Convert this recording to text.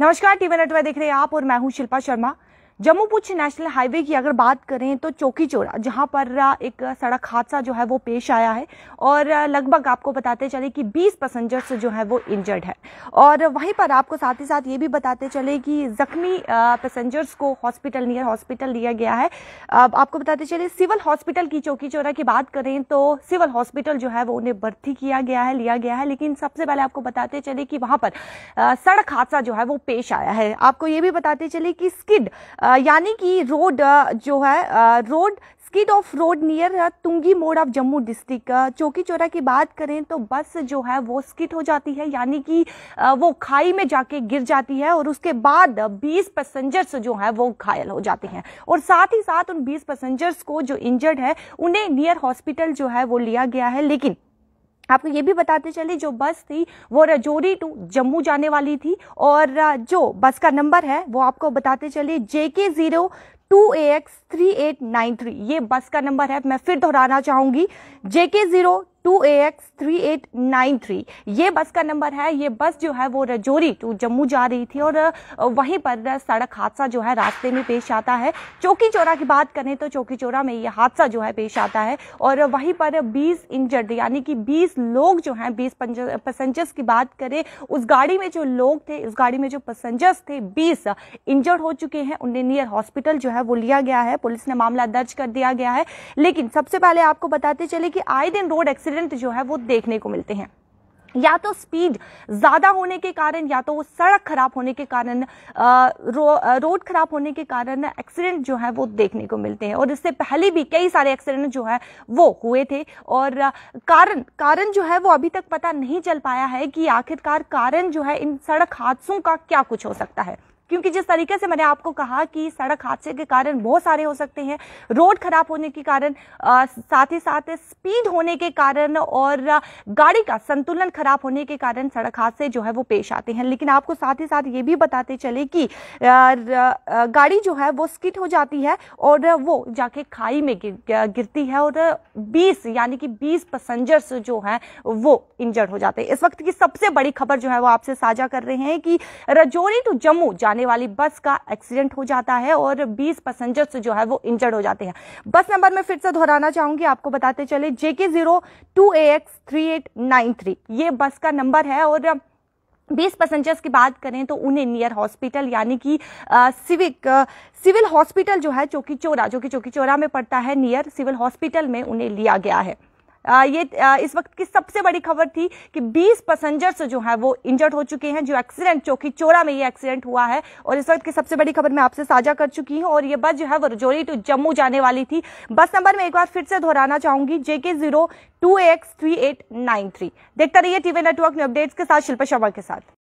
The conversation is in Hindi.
नमस्कार टीवी नेटवर्क देख रहे हैं आप और मैं हूं शिल्पा शर्मा जम्मू पुछ नेशनल हाईवे की अगर बात करें तो चौकी चोरा जहां पर एक सड़क हादसा जो है वो पेश आया है और लगभग आपको बताते चले कि 20 पैसेंजर्स जो है वो इंजर्ड है और वहीं पर आपको साथ ही साथ ये भी बताते चले कि ज़ख्मी पैसेंजर्स को हॉस्पिटल नियर हॉस्पिटल लिया गया है आपको बताते चले सिविल हॉस्पिटल की चौकी चोरा की बात करें तो सिविल हॉस्पिटल जो है वो उन्हें भर्ती किया गया है लिया गया है लेकिन सबसे पहले आपको बताते चले कि वहाँ पर सड़क हादसा जो है वो पेश आया है आपको ये भी बताते चले कि स्किड यानी कि रोड जो है road skid off road near Tungi मोड़ ऑफ जम्मू डिस्ट्रिक्ट चौकी चौरा की बात करें तो बस जो है वो स्किट हो जाती है यानी कि वो खाई में जाके गिर जाती है और उसके बाद 20 पैसेंजर्स जो है वो घायल हो जाते हैं और साथ ही साथ उन 20 पैसेंजर्स को जो इंजर्ड है उन्हें नियर हॉस्पिटल जो है वो लिया गया है लेकिन आपको ये भी बताते चले जो बस थी वो रजौरी टू जम्मू जाने वाली थी और जो बस का नंबर है वो आपको बताते चले J K zero two A X three eight nine three ये बस का नंबर है मैं फिर दोहराना चाहूंगी J K zero two A X three eight nine three ये बस का नंबर है ये बस जो है वो रजौरी टू जम्मू जा रही थी और वहीं पर सड़क हादसा जो है रास्ते में पेश आता है चौकी चौरा की बात करें तो चौकी चौरा में ये हादसा जो है पेश आता है और वहीं पर बीस इंजर्ड यानी कि बीस लोग जो हैं बीस पैसेंजर्स की बात करें उस गाड़ी में जो लोग थे उस गाड़ी में जो पैसेंजर्स थे बीस इंजर्ड हो चुके हैं उन्हें नियर हॉस्पिटल जो है वो लिया गया है पुलिस ने मामला दर्ज कर दिया गया है लेकिन सबसे पहले आपको बताते चले कि आए दिन रोड एक्सीडेंट एक्सीडेंट जो है वो देखने को मिलते हैं या तो स्पीड ज़्यादा होने के कारण या तो वो सड़क खराब होने के कारण रो, रोड खराब होने के कारण एक्सीडेंट जो है वो देखने को मिलते हैं और इससे पहले भी कई सारे एक्सीडेंट जो है वो हुए थे और कारण कारण जो है वो अभी तक पता नहीं चल पाया है कि आखिरकार कारण जो है इन सड़क हादसों का क्या कुछ हो सकता है क्योंकि जिस तरीके से मैंने आपको कहा कि सड़क हादसे के कारण बहुत सारे हो सकते हैं रोड खराब होने के कारण साथ ही साथ स्पीड होने के कारण और गाड़ी का संतुलन खराब होने के कारण सड़क हादसे जो है वो पेश आते हैं लेकिन आपको साथ ही साथ ये भी बताते चले कि गाड़ी जो है वो स्किट हो जाती है और वो जाके खाई में गिरती है और बीस यानी कि बीस पसेंजर्स जो है वो इंजर्ड हो जाते हैं इस वक्त की सबसे बड़ी खबर जो है वो आपसे साझा कर रहे हैं कि रजौरी टू जम्मू जाने जाने वाली बस का एक्सीडेंट हो जाता है और 20 पैसेंजर्स जो है वो इंजर्ड हो जाते हैं बस नंबर मैं फिर से दोहराना चाहूंगी आपको बताते चले JK zero two A X three eight nine three ये बस का नंबर है और बीस पैसेंजर्स की बात करें तो उन्हें नियर हॉस्पिटल यानी कि सिविक सिविल हॉस्पिटल जो है चौकी चोरा जो कि चौकी चोरा में पड़ता है नियर सिविल हॉस्पिटल में उन्हें लिया गया है ये इस वक्त की सबसे बड़ी खबर थी कि 20 पैसेंजर्स जो हैं वो इंजर्ड हो चुके हैं जो एक्सीडेंट चौकी चोरा में ये एक्सीडेंट हुआ है और इस वक्त की सबसे बड़ी खबर मैं आपसे साझा कर चुकी हूँ और ये बस जो है वो रजौरी टू जम्मू जाने वाली थी बस नंबर में एक बार फिर से दोहराना चाहूंगी JK zero two X three eight nine three देखता रहिए टीवी नेटवर्क में अपडेट्स के साथ शिल्पा शर्मा के साथ